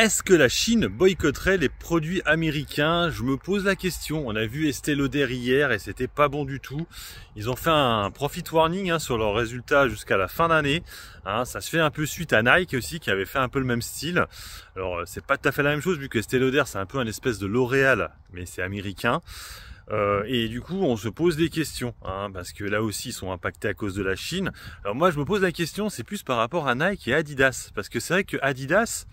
Est-ce que la Chine boycotterait les produits américains Je me pose la question. On a vu Estée Lauder hier et c'était pas bon du tout. Ils ont fait un profit warning hein, sur leurs résultats jusqu'à la fin d'année. Hein. ça se fait un peu suite à Nike aussi qui avait fait un peu le même style. Alors euh, c'est pas tout à fait la même chose vu que Estée Lauder c'est un peu un espèce de L'Oréal mais c'est américain. Euh, et du coup, on se pose des questions, hein, parce que là aussi, ils sont impactés à cause de la Chine. Alors moi, je me pose la question, c'est plus par rapport à Nike et Adidas, parce que c'est vrai que Adidas,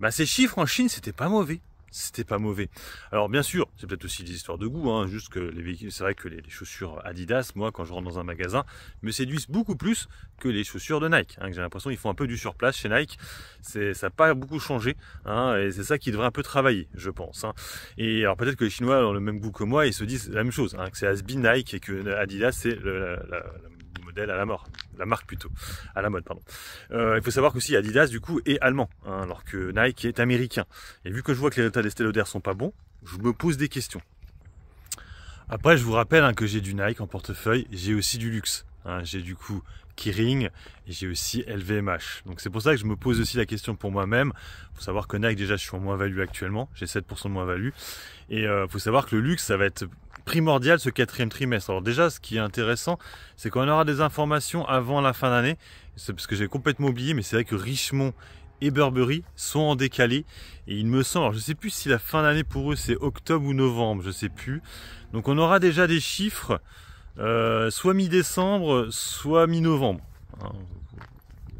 bah, ces chiffres en Chine, c'était pas mauvais. C'était pas mauvais. Alors bien sûr, c'est peut-être aussi des histoires de goût, hein, juste que les véhicules, c'est vrai que les, chaussures Adidas, moi quand je rentre dans un magasin, me séduisent beaucoup plus que les chaussures de Nike. Hein, j'ai l'impression qu'ils font un peu du surplace chez Nike. C'est, ça n'a pas beaucoup changé, hein, et c'est ça qui devrait un peu travailler, je pense. Hein. Et alors peut-être que les Chinois ont le même goût que moi, ils se disent la même chose, hein, que c'est Asbi Nike et que Adidas c'est le, la à la mort, la marque plutôt, à la mode, pardon. Euh, il faut savoir qu'aussi Adidas, du coup, est allemand, hein, alors que Nike est américain. Et vu que je vois que les résultats des Lauder sont pas bons, je me pose des questions. Après, je vous rappelle hein, que j'ai du Nike en portefeuille, j'ai aussi du luxe. Hein. j'ai du coup Kering et j'ai aussi LVMH. Donc c'est pour ça que je me pose aussi la question pour moi-même. Faut savoir que Nike déjà je suis en moins-value actuellement, j'ai 7% de moins-value. Et euh, faut savoir que le luxe ça va être primordial ce quatrième trimestre. Alors déjà, ce qui est intéressant, c'est qu'on aura des informations avant la fin d'année. C'est parce que j'ai complètement oublié, mais c'est vrai que Richemont et Burberry sont en décalé. Et il me semble, alors je ne sais plus si la fin d'année pour eux c'est octobre ou novembre, je ne sais plus. Donc on aura déjà des chiffres, euh, soit mi-décembre, soit mi-novembre. Hein,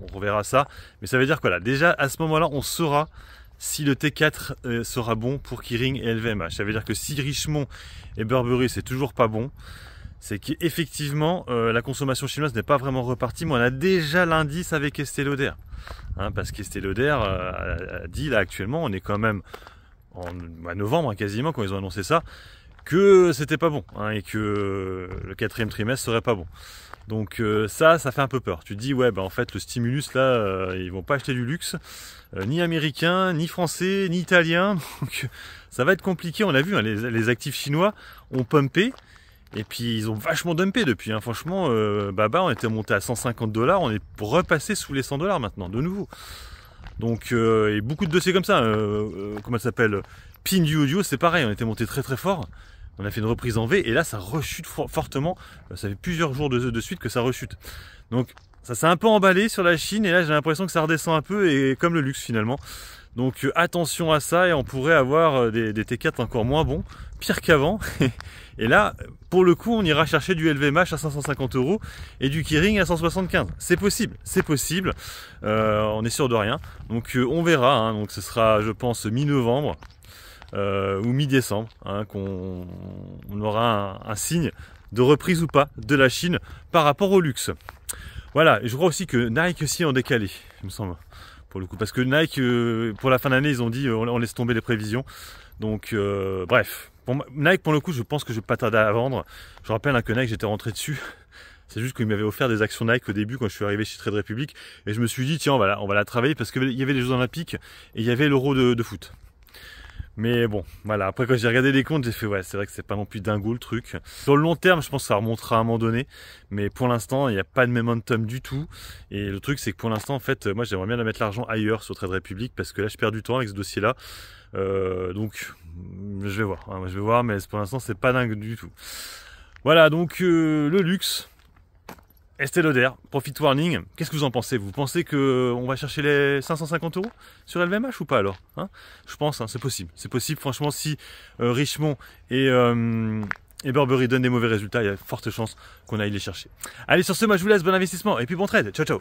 on reverra ça. Mais ça veut dire que là, déjà à ce moment-là, on saura si le T4 euh, sera bon pour Kering et LVMH. Ça veut dire que si Richemont et Burberry, c'est toujours pas bon, c'est qu'effectivement, euh, la consommation chinoise n'est pas vraiment repartie, Moi, on a déjà l'indice avec Estée Lauder. Hein, parce qu'Estée Lauder euh, a dit, là actuellement, on est quand même en, novembre hein, quasiment quand ils ont annoncé ça, que c'était pas bon hein, et que le quatrième trimestre serait pas bon. Donc euh, ça, ça fait un peu peur. Tu te dis ouais, bah, en fait le stimulus là, euh, ils vont pas acheter du luxe, euh, ni américain, ni français, ni italien. Donc ça va être compliqué. On a vu, hein, les, actifs chinois ont pumpé. Et puis ils ont vachement dumpé depuis. Hein. Franchement, Baba, on était monté à 150 dollars, on est repassé sous les 100 dollars maintenant, de nouveau. Donc, et beaucoup de dossiers comme ça. comment ça s'appelle Pin du audio, c'est pareil, on était monté très très fort. On a fait une reprise en V et là ça rechute fortement. Euh, ça fait plusieurs jours de, suite que ça rechute. Donc ça s'est un peu emballé sur la Chine et là j'ai l'impression que ça redescend un peu et comme le luxe finalement. Donc euh, attention à ça et on pourrait avoir euh, des, T4 encore moins bons, pire qu'avant. et là, pour le coup, on ira chercher du LVMH à 550 euros et du Keyring à 175. C'est possible, c'est possible. on est sûr de rien. Donc on verra. Hein. Donc ce sera, je pense, mi-novembre. Euh, ou mi-décembre, hein, qu'on aura un, signe de reprise ou pas de la Chine par rapport au luxe. Voilà, et je crois aussi que Nike aussi en décalé, il me semble, pour le coup. Parce que Nike, euh, pour la fin d'année, ils ont dit euh, on laisse tomber les prévisions. Donc, bref. Nike, pour le coup, je pense que je vais pas tarder à vendre. Je rappelle hein, que Nike, j'étais rentré dessus. C'est juste qu'il m'avait offert des actions Nike au début quand je suis arrivé chez Trade Republic et je me suis dit tiens on va la, on va la travailler parce qu'il y avait les Jeux Olympiques et il y avait l'Euro de, foot. Mais bon, voilà. Après, quand j'ai regardé les comptes, j'ai fait, ouais, c'est vrai que c'est pas non plus dingue le truc. Sur le long terme, je pense que ça remontera à un moment donné. Mais pour l'instant, il n'y a pas de momentum du tout. Et le truc, c'est que pour l'instant, en fait, euh, moi, j'aimerais bien mettre l'argent ailleurs sur Trade Republic parce que là, je perds du temps avec ce dossier-là. Euh, donc, je vais voir. Hein. je vais voir, mais pour l'instant, c'est pas dingue du tout. Voilà, donc, euh, le luxe. Estée Profit Warning, qu'est-ce que vous en pensez Vous pensez qu'on euh, va chercher les 550 euros sur LVMH ou pas alors hein? Je pense, hein, c'est possible. C'est possible, franchement, si euh, Richemont et, euh, et, Burberry donnent des mauvais résultats, il y a forte chance qu'on aille les chercher. Allez, sur ce, moi je vous laisse, bon investissement et puis bon trade. Ciao, ciao